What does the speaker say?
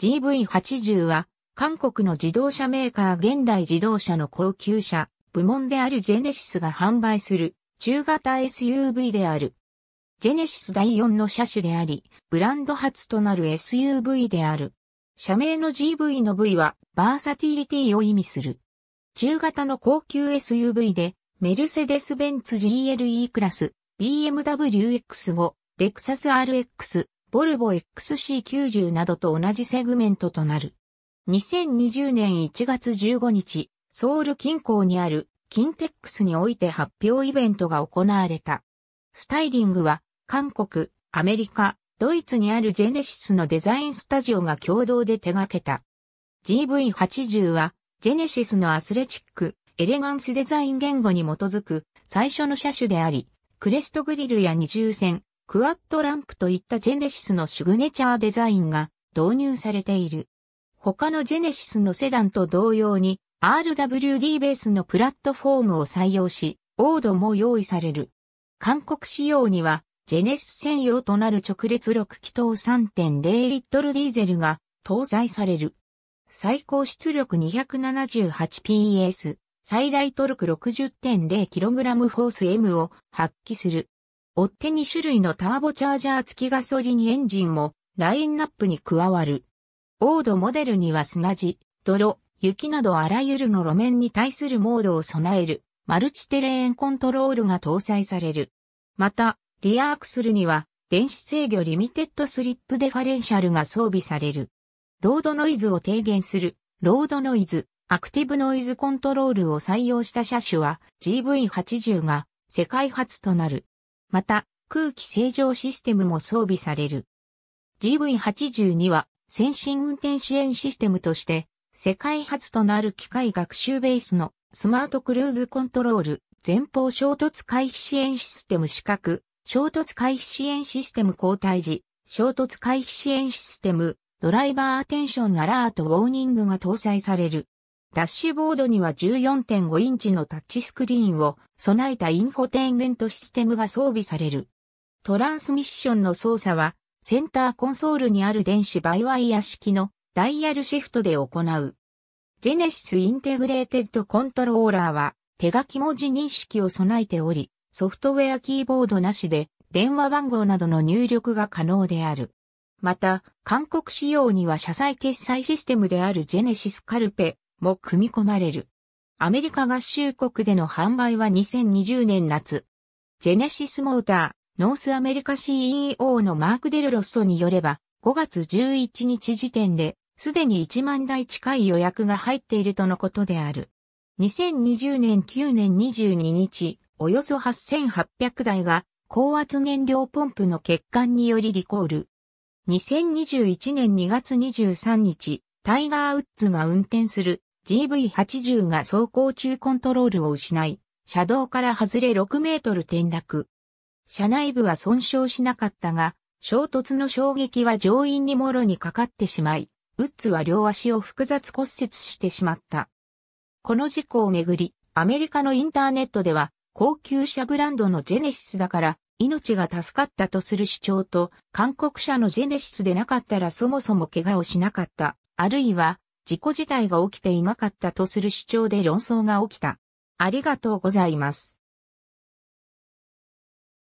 GV80 は、韓国の自動車メーカー現代自動車の高級車、部門であるジェネシスが販売する、中型 SUV である。ジェネシス第4の車種であり、ブランド初となる SUV である。社名の GV の V は、バーサティリティを意味する。中型の高級 SUV で、メルセデス・ベンツ GLE クラス、BMW X5、レクサス RX、ボルボ XC90 などと同じセグメントとなる。2020年1月15日、ソウル近郊にあるキンテックスにおいて発表イベントが行われた。スタイリングは韓国、アメリカ、ドイツにあるジェネシスのデザインスタジオが共同で手掛けた。GV80 はジェネシスのアスレチック、エレガンスデザイン言語に基づく最初の車種であり、クレストグリルや二重線、クワッドランプといったジェネシスのシグネチャーデザインが導入されている。他のジェネシスのセダンと同様に RWD ベースのプラットフォームを採用し、オードも用意される。韓国仕様には、ジェネシス専用となる直列6気筒3.0リットルディーゼルが搭載される。最高出力 278PS、最大トルク 60.0kg フォース M を発揮する。追って2種類のターボチャージャー付きガソリンエンジンもラインナップに加わる。オードモデルには砂地、泥、雪などあらゆるの路面に対するモードを備えるマルチテレーンコントロールが搭載される。また、リアアクスルには電子制御リミテッドスリップデファレンシャルが装備される。ロードノイズを低減する、ロードノイズ、アクティブノイズコントロールを採用した車種は GV80 が世界初となる。また、空気清浄システムも装備される。GV82 は先進運転支援システムとして、世界初となる機械学習ベースのスマートクルーズコントロール、前方衝突回避支援システム資格、衝突回避支援システム交代時、衝突回避支援システム、ドライバーアテンションアラートウォーニングが搭載される。ダッシュボードには14.5インチのタッチスクリーンを備えたインフォテインメントシステムが装備される。トランスミッションの操作はセンターコンソールにある電子バイワイヤ式のダイヤルシフトで行う。ジェネシスインテグレーテッドコントローラーは手書き文字認識を備えており、ソフトウェアキーボードなしで電話番号などの入力が可能である。また、韓国仕様には車載決済システムであるジェネシスカルペも組み込まれる。アメリカ合衆国での販売は2020年夏。ジェネシスモーター、ノースアメリカ CEO のマーク・デルロッソによれば、5月11日時点で、すでに1万台近い予約が入っているとのことである。2020年9年22日、およそ8800台が、高圧燃料ポンプの欠陥によりリコール。2021年2月23日、タイガー・ウッズが運転する GV80 が走行中コントロールを失い、車道から外れ6メートル転落。車内部は損傷しなかったが、衝突の衝撃は乗員にもろにかかってしまい、ウッズは両足を複雑骨折してしまった。この事故をめぐり、アメリカのインターネットでは、高級車ブランドのジェネシスだから、命が助かったとする主張と、韓国車のジェネシスでなかったらそもそも怪我をしなかった、あるいは事故自体が起きていなかったとする主張で論争が起きた。ありがとうございます。